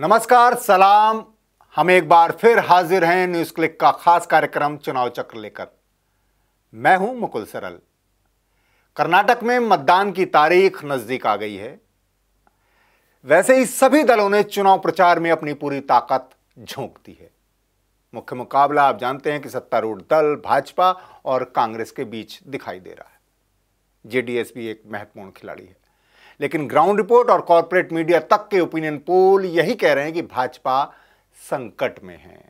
नमस्कार सलाम हम एक बार फिर हाजिर हैं न्यूज क्लिक का खास कार्यक्रम चुनाव चक्र लेकर मैं हूं मुकुल सरल कर्नाटक में मतदान की तारीख नजदीक आ गई है वैसे ही सभी दलों ने चुनाव प्रचार में अपनी पूरी ताकत झोंक दी है मुख्य मुकाबला आप जानते हैं कि सत्तारूढ़ दल भाजपा और कांग्रेस के बीच दिखाई दे रहा है जेडीएस भी एक महत्वपूर्ण खिलाड़ी है लेकिन ग्राउंड रिपोर्ट और कॉरपोरेट मीडिया तक के ओपिनियन पोल यही कह रहे हैं कि भाजपा संकट में है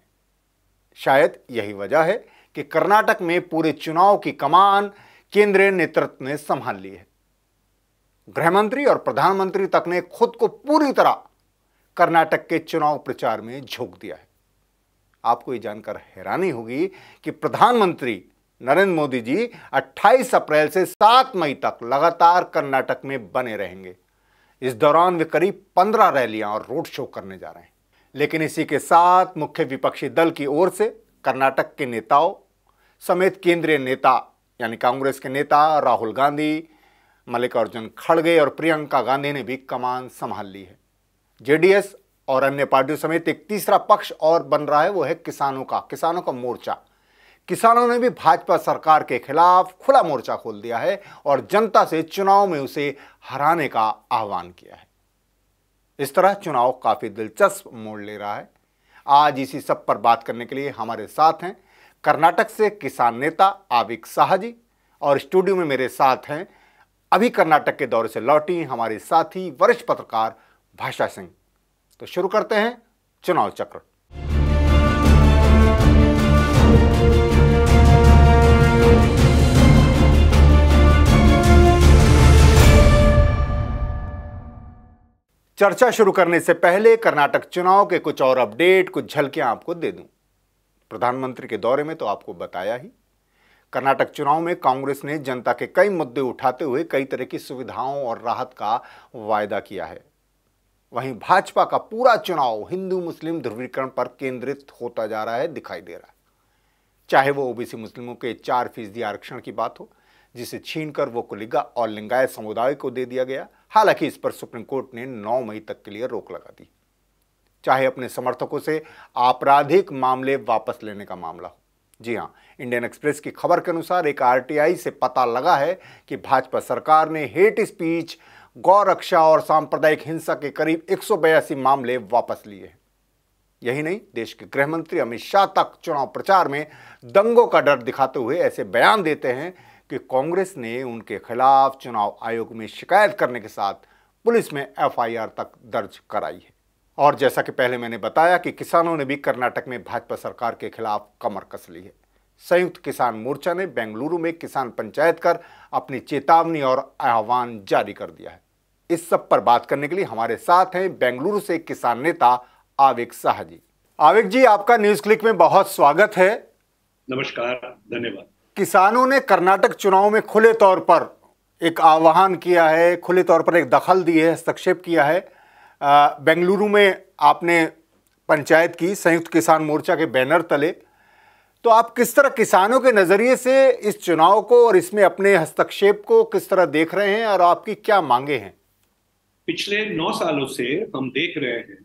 शायद यही वजह है कि कर्नाटक में पूरे चुनाव की कमान केंद्रीय नेतृत्व ने संभाल ली है गृहमंत्री और प्रधानमंत्री तक ने खुद को पूरी तरह कर्नाटक के चुनाव प्रचार में झोंक दिया है आपको यह जानकर हैरानी होगी कि प्रधानमंत्री नरेंद्र मोदी जी 28 अप्रैल से 7 मई तक लगातार कर्नाटक में बने रहेंगे इस दौरान वे करीब 15 रैलियां और रोड शो करने जा रहे हैं लेकिन इसी के साथ मुख्य विपक्षी दल की ओर से कर्नाटक के नेताओं समेत केंद्रीय नेता यानी कांग्रेस के नेता राहुल गांधी मल्लिकार्जुन खड़गे और प्रियंका गांधी ने भी कमान संभाल ली है जेडीएस और अन्य पार्टियों समेत एक तीसरा पक्ष और बन रहा है वो है किसानों का किसानों का मोर्चा किसानों ने भी भाजपा सरकार के खिलाफ खुला मोर्चा खोल दिया है और जनता से चुनाव में उसे हराने का आह्वान किया है इस तरह चुनाव काफी दिलचस्प मोड़ ले रहा है आज इसी सब पर बात करने के लिए हमारे साथ हैं कर्नाटक से किसान नेता आबिक शाह जी और स्टूडियो में मेरे साथ हैं अभी कर्नाटक के दौरे से लौटी हमारे साथी वरिष्ठ पत्रकार भाषा सिंह तो शुरू करते हैं चुनाव चक्र चर्चा शुरू करने से पहले कर्नाटक चुनाव के कुछ और अपडेट कुछ झलकियां आपको दे दूं प्रधानमंत्री के दौरे में तो आपको बताया ही कर्नाटक चुनाव में कांग्रेस ने जनता के कई मुद्दे उठाते हुए कई तरह की सुविधाओं और राहत का वायदा किया है वहीं भाजपा का पूरा चुनाव हिंदू मुस्लिम ध्रुवीकरण पर केंद्रित होता जा रहा है दिखाई दे रहा है चाहे वो ओबीसी मुस्लिमों के चार फीसदी आरक्षण की बात हो जिसे छीनकर वो कुलिगा और लिंगायत समुदाय को दे दिया गया हालांकि इस पर सुप्रीम कोर्ट ने 9 मई तक के लिए रोक लगा दी चाहे अपने समर्थकों से आपराधिक मामले वापस लेने का मामला हो जी हाँ इंडियन एक्सप्रेस की खबर के अनुसार एक आरटीआई से पता लगा है कि भाजपा सरकार ने हेट स्पीच गौरक्षा और सांप्रदायिक हिंसा के करीब एक मामले वापस लिए हैं यही नहीं देश के गृह मंत्री अमित शाह तक चुनाव प्रचार में दंगों का डर दिखाते हुए ऐसे बयान देते हैं कि कांग्रेस ने उनके खिलाफ चुनाव आयोग में शिकायत करने के साथ पुलिस में एफआईआर तक दर्ज कराई है और जैसा कि पहले मैंने बताया कि किसानों ने भी कर्नाटक में भाजपा सरकार के खिलाफ कमर कस ली है संयुक्त किसान मोर्चा ने बेंगलुरु में किसान पंचायत कर अपनी चेतावनी और आह्वान जारी कर दिया है इस सब पर बात करने के लिए हमारे साथ हैं बेंगलुरु से किसान नेता आवेक शाह जी आवेक जी आपका न्यूज क्लिक में बहुत स्वागत है नमस्कार धन्यवाद किसानों ने कर्नाटक चुनाव में खुले तौर पर एक आह्वान किया है खुले तौर पर एक दखल दी है हस्तक्षेप किया है बेंगलुरु में आपने पंचायत की संयुक्त किसान मोर्चा के बैनर तले तो आप किस तरह किसानों के नज़रिए से इस चुनाव को और इसमें अपने हस्तक्षेप को किस तरह देख रहे हैं और आपकी क्या मांगे हैं पिछले नौ सालों से हम देख रहे हैं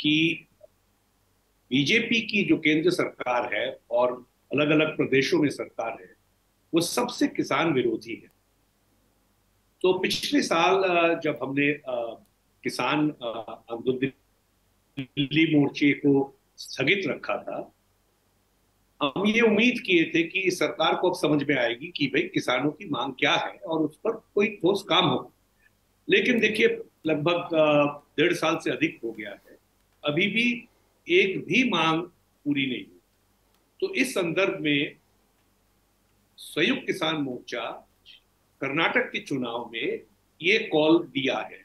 कि बीजेपी की जो केंद्र सरकार है और अलग अलग प्रदेशों में सरकार है वो सबसे किसान विरोधी है तो पिछले साल जब हमने किसान दिल्ली मोर्चे को स्थगित रखा था हम ये उम्मीद किए थे कि सरकार को अब समझ में आएगी कि भाई किसानों की मांग क्या है और उस पर कोई ठोस काम हो लेकिन देखिए लगभग डेढ़ साल से अधिक हो गया है अभी भी एक भी मांग पूरी नहीं तो इस संदर्भ में संयुक्त किसान मोर्चा कर्नाटक के चुनाव में ये कॉल दिया है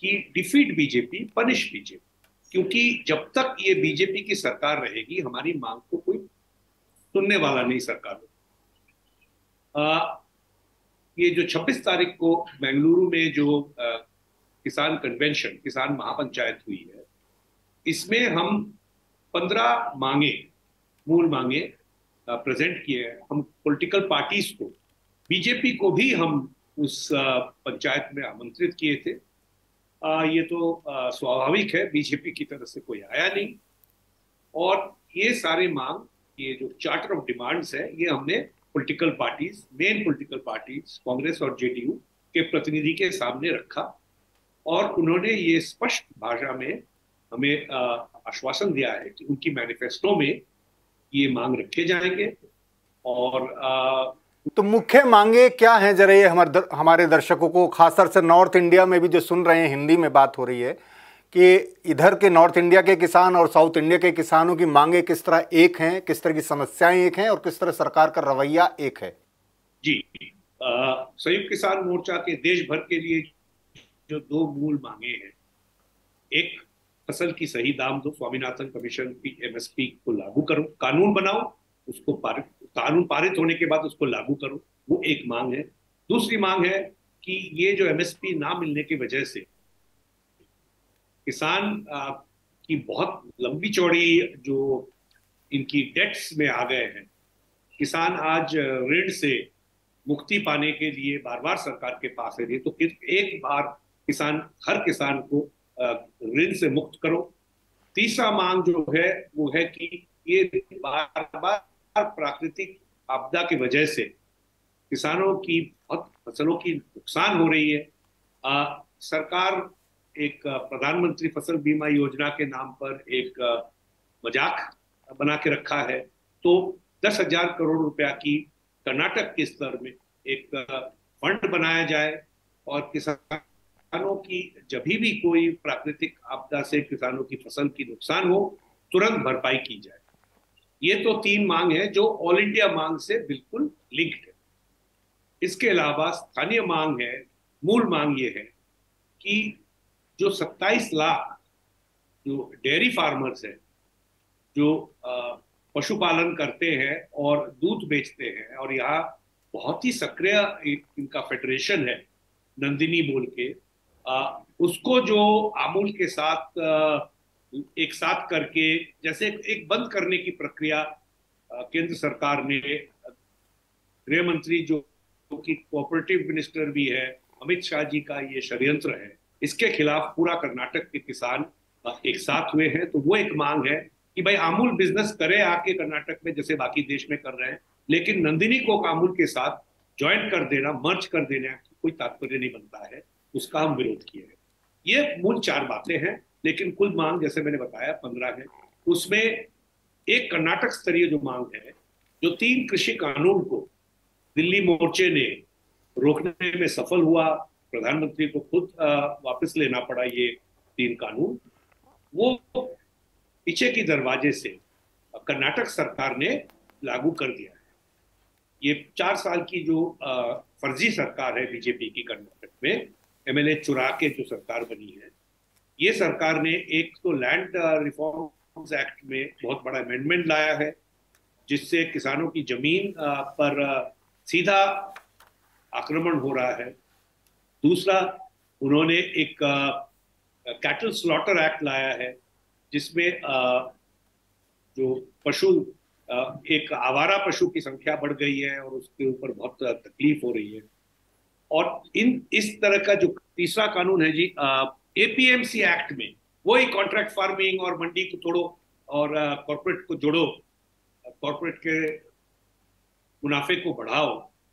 कि डिफीट बीजेपी पनिश बीजेपी क्योंकि जब तक ये बीजेपी की सरकार रहेगी हमारी मांग को कोई सुनने वाला नहीं सरकार आ, ये जो 26 तारीख को बेंगलुरु में जो आ, किसान कन्वेंशन किसान महापंचायत हुई है इसमें हम 15 मांगे मूल मांगे प्रेजेंट किए हम पॉलिटिकल पार्टीज को बीजेपी को भी हम उस पंचायत में आमंत्रित किए थे आ, ये तो स्वाभाविक है बीजेपी की तरफ से कोई आया नहीं और ये सारे मांग ये जो चार्टर ऑफ डिमांड्स है ये हमने political parties main political parties Congress और जेडीयू के प्रतिनिधि के सामने रखा और उन्होंने ये स्पष्ट भाषा में हमें आश्वासन दिया है कि उनकी मैनिफेस्टो में ये मांग रखे जाएंगे और आ, तो मुख्य मांगे क्या हैं जरा ये हमारे दर, हमारे दर्शकों को खासतौर से नॉर्थ इंडिया में भी जो सुन रहे हैं हिंदी में बात हो रही है कि इधर के नॉर्थ इंडिया के किसान और साउथ इंडिया के किसानों की मांगे किस तरह एक हैं किस तरह की समस्याएं एक हैं और किस तरह सरकार का रवैया एक है जी संयुक्त किसान मोर्चा के देश भर के लिए जो दो मूल मांगे हैं एक फसल की सही दाम दो स्वामीनाथन कमीशन की एमएसपी को लागू करो कानून बनाओ उसको पारित कानून पारित होने के बाद उसको लागू करो वो एक मांग है दूसरी मांग है कि ये जो एमएसपी ना मिलने की वजह से किसान की बहुत लंबी चौड़ी जो इनकी डेट्स में आ गए हैं किसान आज ऋण से मुक्ति पाने के लिए बार बार सरकार के पास है तो एक बार किसान हर किसान को ऋण से मुक्त करो तीसरा मांग जो है वो है कि ये बार बार प्राकृतिक आपदा की वजह से किसानों की बहुत फसलों की नुकसान हो रही है आ, सरकार एक प्रधानमंत्री फसल बीमा योजना के नाम पर एक मजाक बना के रखा है तो दस हजार करोड़ रुपया की कर्नाटक के स्तर में एक फंड बनाया जाए और किसान किसानों की जब भी कोई प्राकृतिक आपदा से किसानों की फसल की नुकसान हो तुरंत भरपाई की जाए ये तो तीन मांग है जो ऑल इंडिया मांग से बिल्कुल लिंक्ड है इसके अलावा स्थानीय मांग है मूल मांग ये है कि जो 27 लाख जो डेयरी फार्मर्स हैं जो पशुपालन करते हैं और दूध बेचते हैं और यहाँ बहुत ही सक्रिय इनका फेडरेशन है नंदिनी बोल के उसको जो आमूल के साथ एक साथ करके जैसे एक बंद करने की प्रक्रिया केंद्र सरकार ने गृह मंत्री जो कि कोऑपरेटिव मिनिस्टर भी है अमित शाह जी का ये षड्यंत्र है इसके खिलाफ पूरा कर्नाटक के किसान एक साथ हुए हैं तो वो एक मांग है कि भाई आमूल बिजनेस करे आके कर्नाटक में जैसे बाकी देश में कर रहे हैं लेकिन नंदिनी को आमूल के साथ ज्वाइंट कर देना मर्ज कर देना कोई तात्पर्य नहीं बनता है उसका हम विरोध किए हैं ये मूल चार बातें हैं लेकिन कुल मांग जैसे मैंने बताया पंद्रह है उसमें एक कर्नाटक स्तरीय जो मांग है जो तीन कृषि कानून को दिल्ली मोर्चे ने रोकने में सफल हुआ प्रधानमंत्री को खुद वापस लेना पड़ा ये तीन कानून वो पीछे की दरवाजे से कर्नाटक सरकार ने लागू कर दिया है ये चार साल की जो फर्जी सरकार है बीजेपी की कर्नाटक में एमएलए चुरा के जो सरकार बनी है ये सरकार ने एक तो लैंड रिफॉर्म एक्ट में बहुत बड़ा अमेंडमेंट लाया है जिससे किसानों की जमीन पर सीधा आक्रमण हो रहा है दूसरा उन्होंने एक कैटल स्लॉटर एक्ट लाया है जिसमें जो पशु एक आवारा पशु की संख्या बढ़ गई है और उसके ऊपर बहुत तकलीफ हो रही है और इन इस तरह का जो तीसरा कानून है जी एपीएमसी एक्ट में वही कॉन्ट्रैक्ट फार्मिंग और मंडी को तोड़ो और कॉरपोरेट को जोड़ो कॉरपोरेट के मुनाफे को बढ़ाओ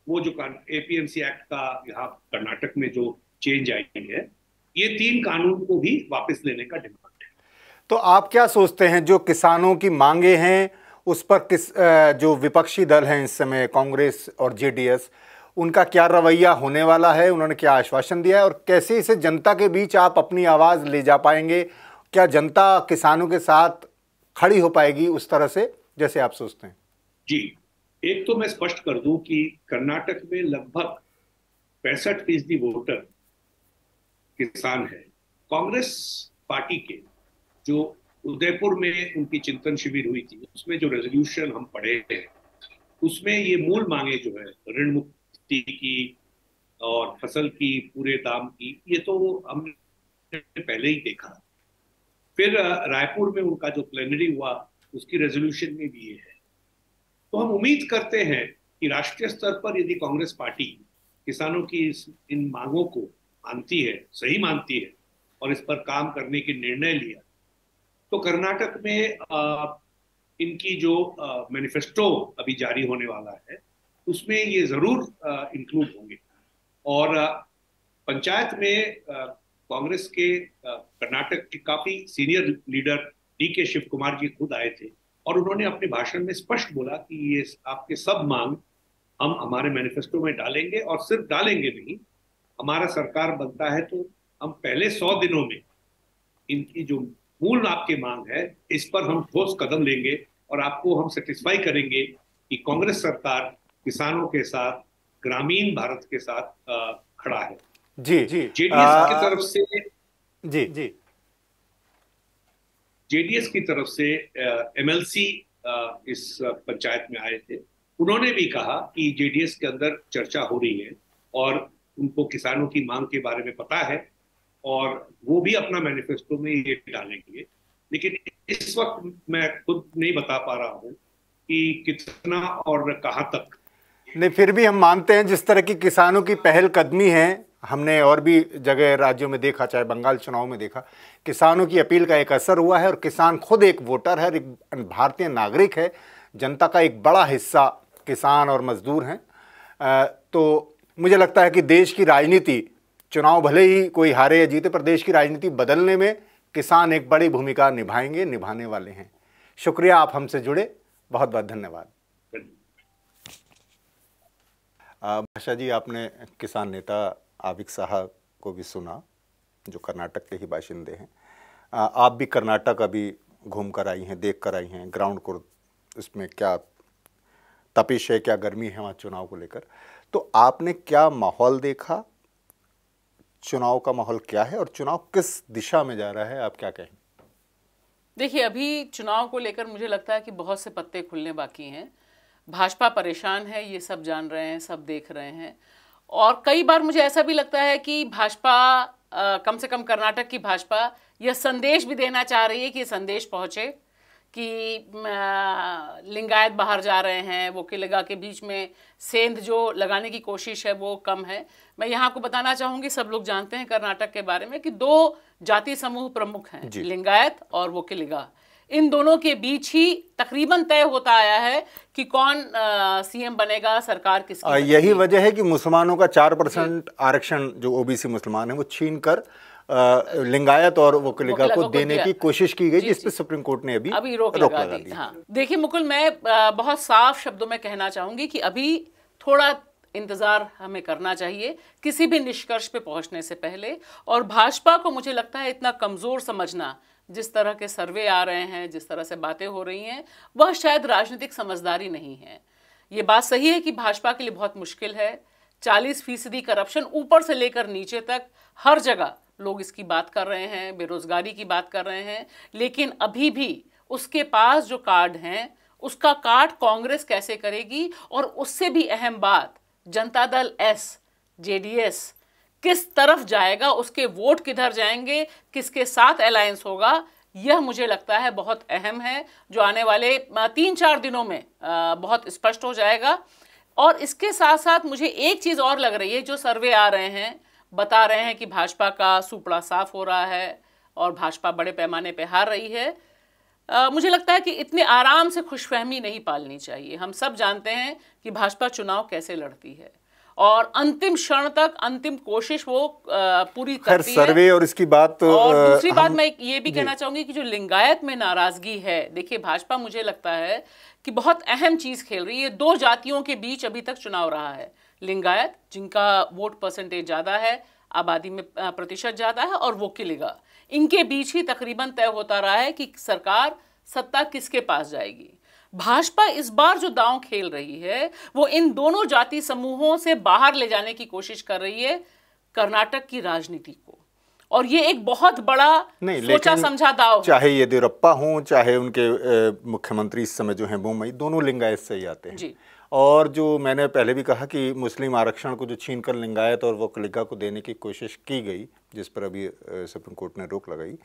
वो जो एपीएमसी एक्ट का यहाँ कर्नाटक में जो चेंज आई है ये तीन कानून को भी वापस लेने का डिमांड है तो आप क्या सोचते हैं जो किसानों की मांगे हैं उस पर किस जो विपक्षी दल हैं इस समय कांग्रेस और जेडीएस उनका क्या रवैया होने वाला है उन्होंने क्या आश्वासन दिया है और कैसे इसे जनता के बीच आप अपनी आवाज़ ले जा पाएंगे क्या जनता किसानों के साथ खड़ी हो पाएगी उस तरह से जैसे आप सोचते हैं जी एक तो मैं स्पष्ट कर दूं कि कर्नाटक में लगभग पैंसठ फीसदी वोटर किसान है कांग्रेस पार्टी के जो उदयपुर में उनकी चिंतन शिविर हुई थी उसमें जो रेजोल्यूशन हम पढ़े हैं उसमें ये मूल मांगे जो है ऋण मुक्त मिट्टी की और फसल की पूरे दाम की ये तो हमने पहले ही देखा फिर रायपुर में उनका जो प्लेनरी हुआ उसकी रेजोल्यूशन में भी ये है तो हम उम्मीद करते हैं कि राष्ट्रीय स्तर पर यदि कांग्रेस पार्टी किसानों की इस इन मांगों को मानती है सही मानती है और इस पर काम करने के निर्णय लिया तो कर्नाटक में आ, इनकी जो मैनिफेस्टो अभी जारी होने वाला है उसमें ये ज़रूर इंक्लूड होंगे और पंचायत में कांग्रेस के कर्नाटक के काफ़ी सीनियर लीडर डी के शिव कुमार जी खुद आए थे और उन्होंने अपने भाषण में स्पष्ट बोला कि ये आपके सब मांग हम हमारे मैनिफेस्टो में डालेंगे और सिर्फ डालेंगे नहीं हमारा सरकार बनता है तो हम पहले सौ दिनों में इनकी जो मूल आपके मांग है इस पर हम ठोस कदम लेंगे और आपको हम सेटिस्फाई करेंगे कि कांग्रेस सरकार किसानों के साथ ग्रामीण भारत के साथ खड़ा है जी जी जेडीएस की तरफ से जी जी जेडीएस की तरफ से एमएलसी इस पंचायत में आए थे उन्होंने भी कहा कि जेडीएस के अंदर चर्चा हो रही है और उनको किसानों की मांग के बारे में पता है और वो भी अपना मैनिफेस्टो में ये डालेंगे लेकिन इस वक्त मैं खुद नहीं बता पा रहा हूं कि कितना और कहां तक नहीं फिर भी हम मानते हैं जिस तरह की किसानों की पहल कदमी है हमने और भी जगह राज्यों में देखा चाहे बंगाल चुनाव में देखा किसानों की अपील का एक असर हुआ है और किसान खुद एक वोटर है एक भारतीय नागरिक है जनता का एक बड़ा हिस्सा किसान और मजदूर हैं तो मुझे लगता है कि देश की राजनीति चुनाव भले ही कोई हारे या जीते पर देश की राजनीति बदलने में किसान एक बड़ी भूमिका निभाएंगे निभाने वाले हैं शुक्रिया आप हमसे जुड़े बहुत बहुत धन्यवाद भाषा जी आपने किसान नेता आबिक साहब को भी सुना जो कर्नाटक के ही बाशिंदे हैं आप भी कर्नाटक अभी घूम कर आई हैं देख कर आई हैं ग्राउंड को उसमें क्या तपिश है क्या गर्मी है वहाँ चुनाव को लेकर तो आपने क्या माहौल देखा चुनाव का माहौल क्या है और चुनाव किस दिशा में जा रहा है आप क्या कहें देखिए अभी चुनाव को लेकर मुझे लगता है कि बहुत से पत्ते खुलने बाकी हैं भाजपा परेशान है ये सब जान रहे हैं सब देख रहे हैं और कई बार मुझे ऐसा भी लगता है कि भाजपा कम से कम कर्नाटक की भाजपा यह संदेश भी देना चाह रही है कि संदेश पहुँचे कि लिंगायत बाहर जा रहे हैं वो किलेगा के बीच में सेंध जो लगाने की कोशिश है वो कम है मैं यहाँ आपको बताना चाहूँगी सब लोग जानते हैं कर्नाटक के बारे में कि दो जाति समूह प्रमुख हैं लिंगायत और वो किलेगा इन दोनों के बीच ही तकरीबन तय होता आया है कि कौन सीएम बनेगा सरकार किसकी आ, यही वजह है कि मुसलमानों का चार परसेंट आरक्षण जो ओबीसी मुसलमान है वो छीन कर आ, लिंगायत और वकलिका को, को देने की कोशिश की गई जिसपे सुप्रीम कोर्ट ने अभी अभी रोक, रोक लगा, लगा दी हाँ देखिए मुकुल मैं बहुत साफ शब्दों में कहना चाहूंगी कि अभी थोड़ा इंतज़ार हमें करना चाहिए किसी भी निष्कर्ष पे पहुंचने से पहले और भाजपा को मुझे लगता है इतना कमज़ोर समझना जिस तरह के सर्वे आ रहे हैं जिस तरह से बातें हो रही हैं वह शायद राजनीतिक समझदारी नहीं है ये बात सही है कि भाजपा के लिए बहुत मुश्किल है चालीस फीसदी करप्शन ऊपर से लेकर नीचे तक हर जगह लोग इसकी बात कर रहे हैं बेरोजगारी की बात कर रहे हैं लेकिन अभी भी उसके पास जो कार्ड हैं उसका कार्ड कांग्रेस कैसे करेगी और उससे भी अहम बात जनता दल एस जेडीएस किस तरफ जाएगा उसके वोट किधर जाएंगे किसके साथ अलायंस होगा यह मुझे लगता है बहुत अहम है जो आने वाले तीन चार दिनों में बहुत स्पष्ट हो जाएगा और इसके साथ साथ मुझे एक चीज़ और लग रही है जो सर्वे आ रहे हैं बता रहे हैं कि भाजपा का सुपड़ा साफ हो रहा है और भाजपा बड़े पैमाने पर हार रही है आ, मुझे लगता है कि इतने आराम से खुशफहमी नहीं पालनी चाहिए हम सब जानते हैं कि भाजपा चुनाव कैसे लड़ती है और अंतिम क्षण तक अंतिम कोशिश वो पूरी करती सर्वे है। और इसकी बात तो और दूसरी बात मैं ये भी कहना चाहूंगी कि जो लिंगायत में नाराजगी है देखिए भाजपा मुझे लगता है कि बहुत अहम चीज खेल रही है दो जातियों के बीच अभी तक चुनाव रहा है लिंगायत जिनका वोट परसेंटेज ज्यादा है आबादी में प्रतिशत ज्यादा है और वो किलेगा इनके बीच ही तकरीबन तय होता रहा है कि सरकार सत्ता किसके पास जाएगी भाजपा इस बार जो दांव खेल रही है वो इन दोनों जाति समूहों से बाहर ले जाने की कोशिश कर रही है कर्नाटक की राजनीति को और ये एक बहुत बड़ा नहीं सोचा समझा दाव चाहे येदियुरप्पा हो चाहे उनके मुख्यमंत्री इस समय जो है मुंबई दोनों लिंगायत से ही आते हैं जी और जो मैंने पहले भी कहा कि मुस्लिम आरक्षण को जो छीन कर लिंगायत और वो कलिगा को देने की कोशिश की गई जिस पर अभी सुप्रीम कोर्ट ने रोक लगाई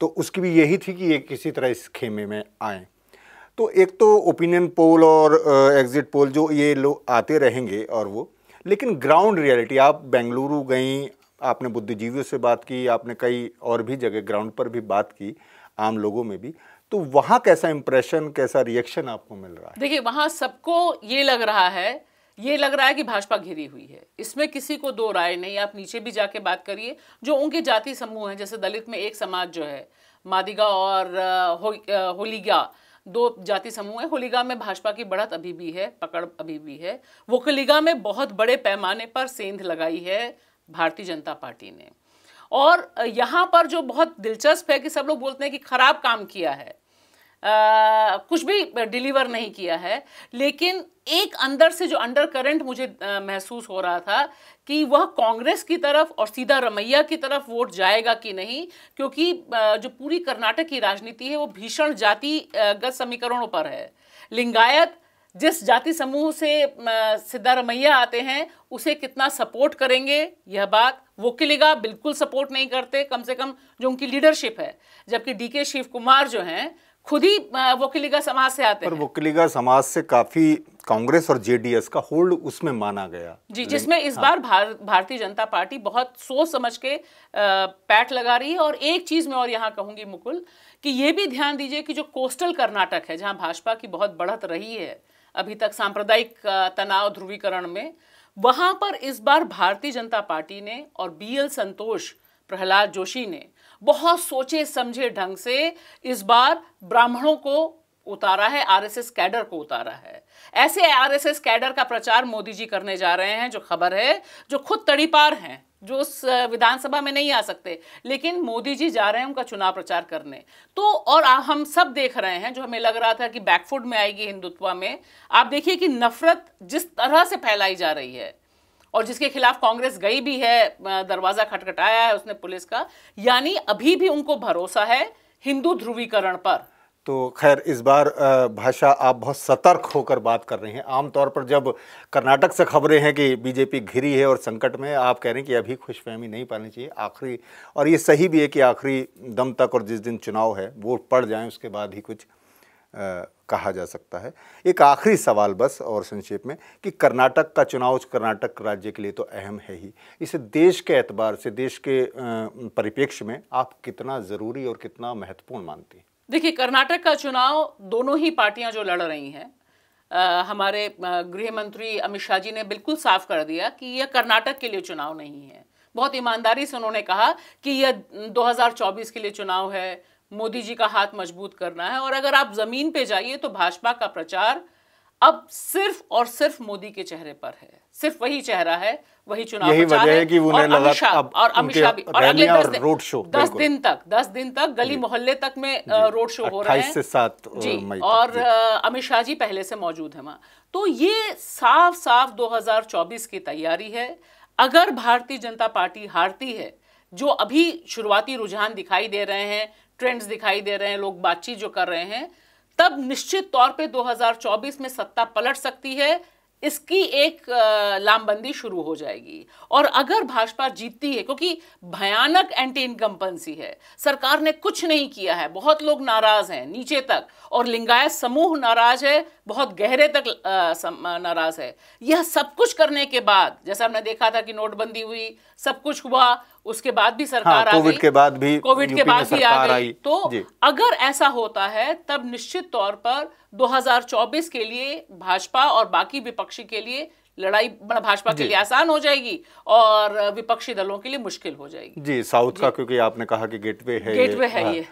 तो उसकी भी यही थी कि ये किसी तरह इस खेमे में आएँ तो एक तो ओपिनियन पोल और एग्ज़िट uh, पोल जो ये लोग आते रहेंगे और वो लेकिन ग्राउंड रियलिटी आप बेंगलुरु गई आपने बुद्धिजीवियों से बात की आपने कई और भी जगह ग्राउंड पर भी बात की आम लोगों में भी तो वहाँ कैसा इंप्रेशन कैसा रिएक्शन आपको मिल रहा है देखिए वहाँ सबको ये लग रहा है ये लग रहा है कि भाजपा घिरी हुई है इसमें किसी को दो राय नहीं आप नीचे भी जाके बात करिए जो उनके जाति समूह हैं जैसे दलित में एक समाज जो है मादिगा और uh, हो, uh, होलीगा दो जाति समूह है होलिगा में भाजपा की बढ़त अभी भी है पकड़ अभी भी है वो खलीगा में बहुत बड़े पैमाने पर सेंध लगाई है भारतीय जनता पार्टी ने और यहाँ पर जो बहुत दिलचस्प है कि सब लोग बोलते हैं कि खराब काम किया है आ, कुछ भी डिलीवर नहीं किया है लेकिन एक अंदर से जो अंडर करंट मुझे आ, महसूस हो रहा था कि वह कांग्रेस की तरफ और सीधा रमैया की तरफ वोट जाएगा कि नहीं क्योंकि आ, जो पूरी कर्नाटक की राजनीति है वो भीषण जातिगत समीकरणों पर है लिंगायत जिस जाति समूह से सिद्धारमैया आते हैं उसे कितना सपोर्ट करेंगे यह बात वो किलेगा बिल्कुल सपोर्ट नहीं करते कम से कम जो उनकी लीडरशिप है जबकि डी के शिव कुमार जो हैं खुद ही वकीलीगा समाज से आते पर हैं समाज से काफी कांग्रेस और जेडीएस का होल्ड उसमें माना गया जी जिसमें इस हाँ। बार भार, भारतीय जनता पार्टी बहुत सोच समझ के पैट लगा रही है और एक चीज मैं और यहाँ कहूंगी मुकुल कि ये भी ध्यान दीजिए कि जो कोस्टल कर्नाटक है जहाँ भाजपा की बहुत बढ़त रही है अभी तक सांप्रदायिक तनाव ध्रुवीकरण में वहां पर इस बार भारतीय जनता पार्टी ने और बी एल संतोष प्रहलाद जोशी ने बहुत सोचे समझे ढंग से इस बार ब्राह्मणों को उतारा है आरएसएस कैडर को उतारा है ऐसे आरएसएस कैडर का प्रचार मोदी जी करने जा रहे हैं जो खबर है जो खुद तड़ीपार हैं जो उस विधानसभा में नहीं आ सकते लेकिन मोदी जी जा रहे हैं उनका चुनाव प्रचार करने तो और हम सब देख रहे हैं जो हमें लग रहा था कि बैकफुट में आएगी हिंदुत्व में आप देखिए कि नफरत जिस तरह से फैलाई जा रही है और जिसके खिलाफ कांग्रेस गई भी है दरवाज़ा खटखटाया है उसने पुलिस का यानी अभी भी उनको भरोसा है हिंदू ध्रुवीकरण पर तो खैर इस बार भाषा आप बहुत सतर्क होकर बात कर रहे हैं आमतौर पर जब कर्नाटक से खबरें हैं कि बीजेपी घिरी है और संकट में आप कह रहे हैं कि अभी खुशफहमी नहीं पानी चाहिए आखिरी और ये सही भी है कि आखिरी दम तक और जिस दिन चुनाव है वोट पड़ जाए उसके बाद ही कुछ कहा जा सकता है एक आखिरी सवाल बस और संक्षेप में कि कर्नाटक का चुनाव कर्नाटक राज्य के लिए तो अहम है ही इसे देश के एतबार से देश के परिप्रेक्ष्य में आप कितना ज़रूरी और कितना महत्वपूर्ण मानते हैं देखिए कर्नाटक का चुनाव दोनों ही पार्टियां जो लड़ रही हैं हमारे गृह मंत्री अमित शाह जी ने बिल्कुल साफ कर दिया कि यह कर्नाटक के लिए चुनाव नहीं है बहुत ईमानदारी से उन्होंने कहा कि यह 2024 के लिए चुनाव है मोदी जी का हाथ मजबूत करना है और अगर आप जमीन पे जाइए तो भाजपा का प्रचार अब सिर्फ और सिर्फ मोदी के चेहरे पर है सिर्फ वही चेहरा है वही चुनाव यही वजह है कि उन्हें लगा अब और अमित शाह भी और अगले दस दिन, रोड शो दस दिन तक दस दिन तक गली मोहल्ले तक में रोड शो हो रहा है से सात जी और अमित शाह जी पहले से मौजूद है वहां तो ये साफ साफ 2024 की तैयारी है अगर भारतीय जनता पार्टी हारती है जो अभी शुरुआती रुझान दिखाई दे रहे हैं ट्रेंड्स दिखाई दे रहे हैं लोग बातचीत जो कर रहे हैं तब निश्चित तौर पे 2024 में सत्ता पलट सकती है इसकी एक लामबंदी शुरू हो जाएगी और अगर भाजपा जीतती है क्योंकि भयानक एंटी इनकम्पेंसी है सरकार ने कुछ नहीं किया है बहुत लोग नाराज हैं नीचे तक और लिंगायत समूह नाराज है बहुत गहरे तक नाराज है यह सब कुछ करने के बाद जैसा हमने देखा था कि नोटबंदी हुई सब कुछ हुआ उसके बाद भी सरकार हाँ, कोविड के बाद भी कोविड के बाद भी आ गई तो अगर ऐसा होता है तब निश्चित तौर पर 2024 के लिए भाजपा और बाकी विपक्षी के लिए लड़ाई मतलब भाजपा के लिए आसान हो जाएगी और विपक्षी दलों के लिए मुश्किल हो जाएगी जी साउथ का क्योंकि आपने कहा कि गेटवे है गेटवे है हाँ। ये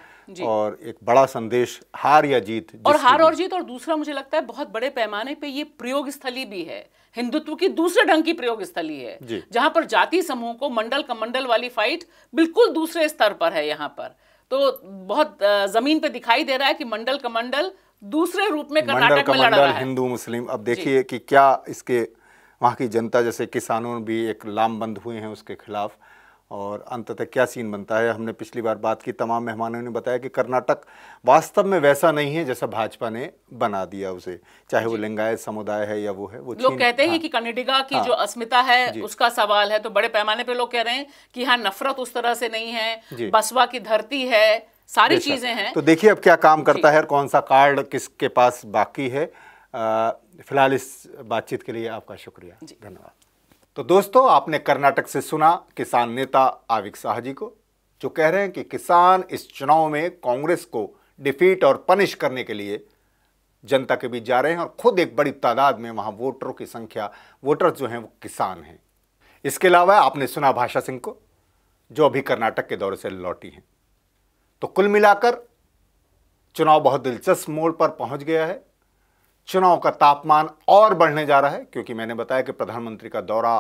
और एक बड़ा संदेश हार या जीत और हार और जीत और दूसरा मुझे लगता है बहुत बड़े पैमाने पे ये प्रयोग स्थली भी है हिंदुत्व की दूसरे ढंग की प्रयोग स्थली है जहां पर जाति समूह को मंडल कमंडल वाली फाइट बिल्कुल दूसरे स्तर पर है यहाँ पर तो बहुत जमीन पे दिखाई दे रहा है कि मंडल कमंडल दूसरे रूप में कर्नाटक में लड़ा रहा है हिंदू मुस्लिम अब देखिए कि क्या इसके वहाँ की जनता जैसे किसानों भी एक लामबंद हुए हैं उसके खिलाफ और अंततः क्या सीन बनता है हमने पिछली बार बात की तमाम मेहमानों ने बताया कि कर्नाटक वास्तव में वैसा नहीं है जैसा भाजपा ने बना दिया उसे चाहे वो लिंगायत समुदाय है या वो है वो लोग कहते हैं हाँ, कि कनेडिगा की हाँ, जो अस्मिता है उसका सवाल है तो बड़े पैमाने पे लोग कह रहे हैं कि यहाँ नफरत उस तरह से नहीं है बसवा की धरती है सारी चीजें हैं तो देखिए अब क्या काम करता है और कौन सा कार्ड किसके पास बाकी है फिलहाल इस बातचीत के लिए आपका शुक्रिया धन्यवाद तो दोस्तों आपने कर्नाटक से सुना किसान नेता आविक शाह जी को जो कह रहे हैं कि किसान इस चुनाव में कांग्रेस को डिफीट और पनिश करने के लिए जनता के बीच जा रहे हैं और खुद एक बड़ी तादाद में वहाँ वोटरों की संख्या वोटर जो हैं वो किसान हैं इसके अलावा आपने सुना भाषा सिंह को जो अभी कर्नाटक के दौरे से लौटी हैं तो कुल मिलाकर चुनाव बहुत दिलचस्प मोड़ पर पहुंच गया है चुनाव का तापमान और बढ़ने जा रहा है क्योंकि मैंने बताया कि प्रधानमंत्री का दौरा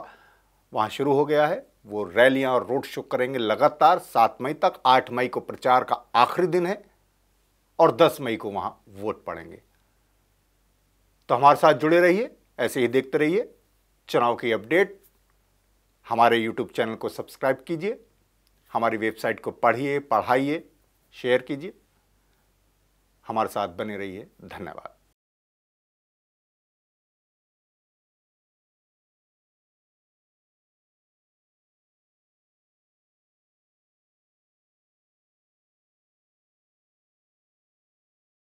वहाँ शुरू हो गया है वो रैलियाँ और रोड शो करेंगे लगातार सात मई तक आठ मई को प्रचार का आखिरी दिन है और दस मई को वहाँ वोट पड़ेंगे तो हमारे साथ जुड़े रहिए ऐसे ही देखते रहिए चुनाव की अपडेट हमारे यूट्यूब चैनल को सब्सक्राइब कीजिए हमारी वेबसाइट को पढ़िए पढ़ाइए शेयर कीजिए हमारे साथ बने रहिए धन्यवाद